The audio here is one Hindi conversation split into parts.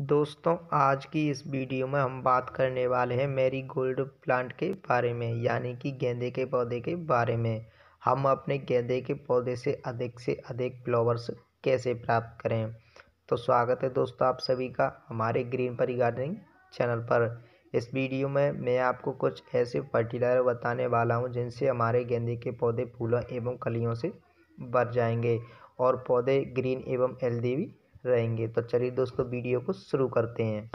दोस्तों आज की इस वीडियो में हम बात करने वाले हैं मेरी गोल्ड प्लांट के बारे में यानी कि गेंदे के पौधे के बारे में हम अपने गेंदे के पौधे से अधिक से अधिक फ्लावर्स कैसे प्राप्त करें तो स्वागत है दोस्तों आप सभी का हमारे ग्रीन परी गार्डनिंग चैनल पर इस वीडियो में मैं आपको कुछ ऐसे फर्टिलाइजर बताने वाला हूँ जिनसे हमारे गेंदे के पौधे फूलों एवं कलियों से भर जाएंगे और पौधे ग्रीन एवं हेल्दी भी रहेंगे तो चलिए दोस्तों वीडियो को शुरू करते हैं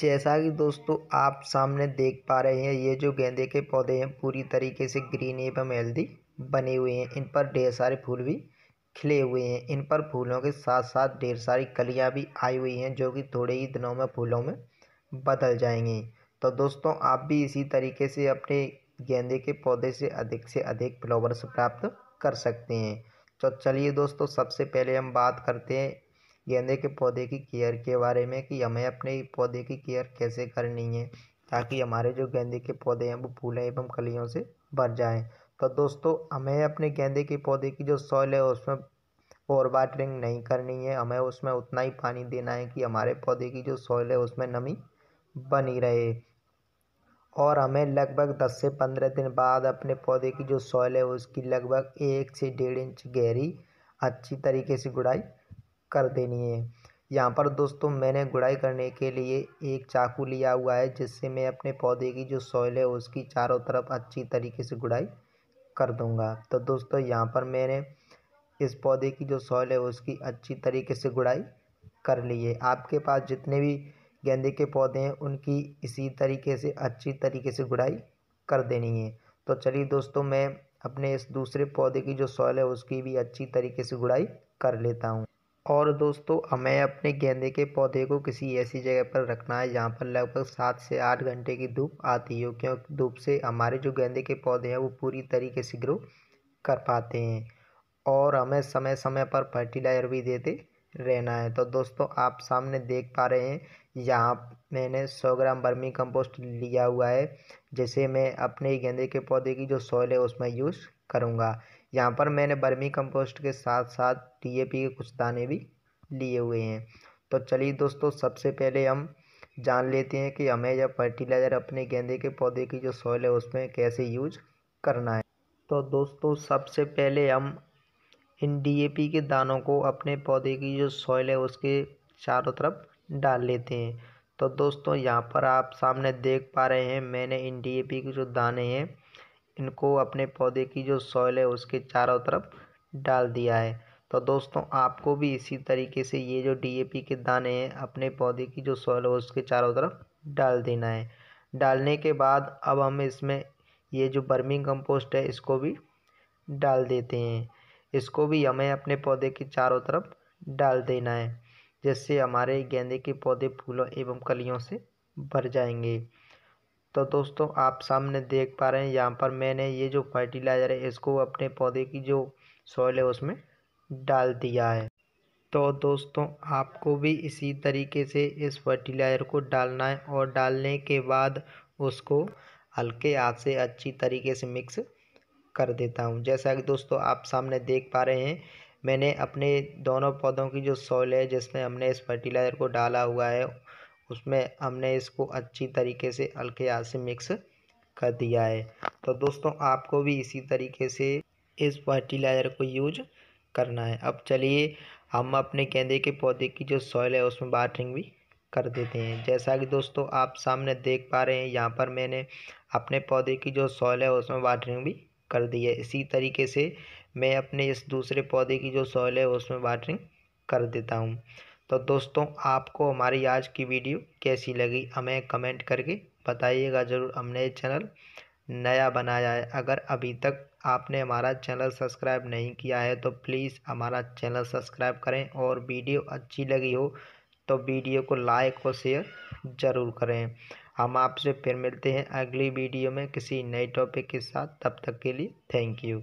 जैसा कि दोस्तों आप सामने देख पा रहे हैं ये जो गेंदे के पौधे हैं पूरी तरीके से ग्रीन एवं हेल्दी बने हुए हैं इन पर ढेर सारे फूल भी खिले हुए हैं इन पर फूलों के साथ साथ ढेर सारी कलियां भी आई हुई हैं जो कि थोड़े ही दिनों में फूलों में बदल जाएंगी तो दोस्तों आप भी इसी तरीके से अपने गेंदे के पौधे से अधिक से अधिक फ्लावर्स प्राप्त कर सकते हैं तो चलिए दोस्तों सबसे पहले हम बात करते हैं गेंदे के पौधे की केयर के बारे में कि हमें अपने पौधे की केयर कैसे करनी है ताकि हमारे जो गेंदे के पौधे हैं वो फूलें एवं कलियों से भर जाएँ तो दोस्तों हमें अपने गेंदे के पौधे की जो सॉइल है उसमें और वाटरिंग नहीं करनी है हमें उसमें उतना ही पानी देना है कि हमारे पौधे की जो सॉइल है उसमें नमी बनी रहे और हमें लगभग दस से पंद्रह दिन बाद अपने पौधे की जो सॉइल है उसकी लगभग एक से डेढ़ इंच गहरी अच्छी तरीके से गुड़ाई कर देनी है यहाँ पर दोस्तों मैंने गुड़ाई करने के लिए एक चाकू लिया हुआ है जिससे मैं अपने पौधे की जो सॉइल है उसकी चारों तरफ अच्छी तरीके से गुड़ाई कर दूँगा तो दोस्तों यहाँ पर मैंने इस पौधे की जो सॉइल है उसकी अच्छी तरीके से गुड़ाई कर ली है आपके पास जितने भी गेंदे के पौधे हैं उनकी इसी तरीके से अच्छी तरीके से गुड़ाई कर देनी है तो चलिए दोस्तों मैं अपने इस दूसरे पौधे की जो सॉइल है उसकी भी अच्छी तरीके से गुड़ाई कर लेता हूँ और दोस्तों हमें अपने गेंदे के पौधे को किसी ऐसी जगह पर रखना है जहाँ पर लगभग सात से आठ घंटे की धूप आती हो क्योंकि धूप से हमारे जो गेंदे के पौधे हैं वो पूरी तरीके से ग्रो कर पाते हैं और हमें समय समय पर फर्टिलाइजर भी देते रहना है तो दोस्तों आप सामने देख पा रहे हैं यहाँ मैंने सौ ग्राम बर्मी कंपोस्ट लिया हुआ है जैसे मैं अपने गेंदे के पौधे की जो सॉइल है उसमें यूज़ करूँगा यहाँ पर मैंने बर्मी कंपोस्ट के साथ साथ डी के कुछ दाने भी लिए हुए हैं तो चलिए दोस्तों सबसे पहले हम जान लेते हैं कि हमें यह फर्टिलाइज़र अपने गेंदे के पौधे की जो सॉइल है उसमें कैसे यूज करना है तो दोस्तों सबसे पहले हम इन डी ए पी के दानों को अपने पौधे की जो सॉइल है उसके चारों तरफ डाल लेते हैं तो दोस्तों यहाँ पर आप सामने देख पा रहे हैं मैंने इन डी ए पी के जो दाने हैं इनको अपने पौधे की जो सॉइल है उसके चारों तरफ डाल दिया है तो दोस्तों आपको भी इसी तरीके से ये जो डी ए पी के दाने हैं अपने पौधे की जो सॉइल है उसके चारों तरफ डाल देना है डालने के बाद अब हम इसमें ये जो बर्मिंग कंपोस्ट है इसको भी डाल देते हैं इसको भी हमें अपने पौधे के चारों तरफ डाल देना है जिससे हमारे गेंदे के पौधे फूलों एवं कलियों से भर जाएंगे तो दोस्तों आप सामने देख पा रहे हैं यहाँ पर मैंने ये जो फर्टिलाइज़र है इसको अपने पौधे की जो सॉइल है उसमें डाल दिया है तो दोस्तों आपको भी इसी तरीके से इस फर्टिलाइज़र को डालना है और डालने के बाद उसको हल्के हाथ से अच्छी तरीके से मिक्स कर देता हूँ जैसा कि दोस्तों आप सामने देख पा रहे हैं मैंने अपने दोनों पौधों की जो सॉइल है जिसमें हमने इस फर्टिलाइज़र को डाला हुआ है उसमें हमने इसको अच्छी तरीके से हल्के हाथ से मिक्स कर दिया है तो दोस्तों आपको भी इसी तरीके से इस फर्टिलाइज़र को यूज करना है अब चलिए हम अपने गेंदे के पौधे की जो सॉइल है उसमें बाटरिंग भी कर देते हैं जैसा कि दोस्तों आप सामने देख पा रहे हैं यहाँ पर मैंने अपने पौधे की जो सॉइल है उसमें वाटरिंग भी कर दी है इसी तरीके से मैं अपने इस दूसरे पौधे की जो सॉइल है उसमें वाटरिंग कर देता हूँ तो दोस्तों आपको हमारी आज की वीडियो कैसी लगी हमें कमेंट करके बताइएगा ज़रूर हमने ये चैनल नया बनाया है अगर अभी तक आपने हमारा चैनल सब्सक्राइब नहीं किया है तो प्लीज़ हमारा चैनल सब्सक्राइब करें और वीडियो अच्छी लगी हो तो वीडियो को लाइक और शेयर ज़रूर करें हम आपसे फिर मिलते हैं अगली वीडियो में किसी नए टॉपिक के साथ तब तक के लिए थैंक यू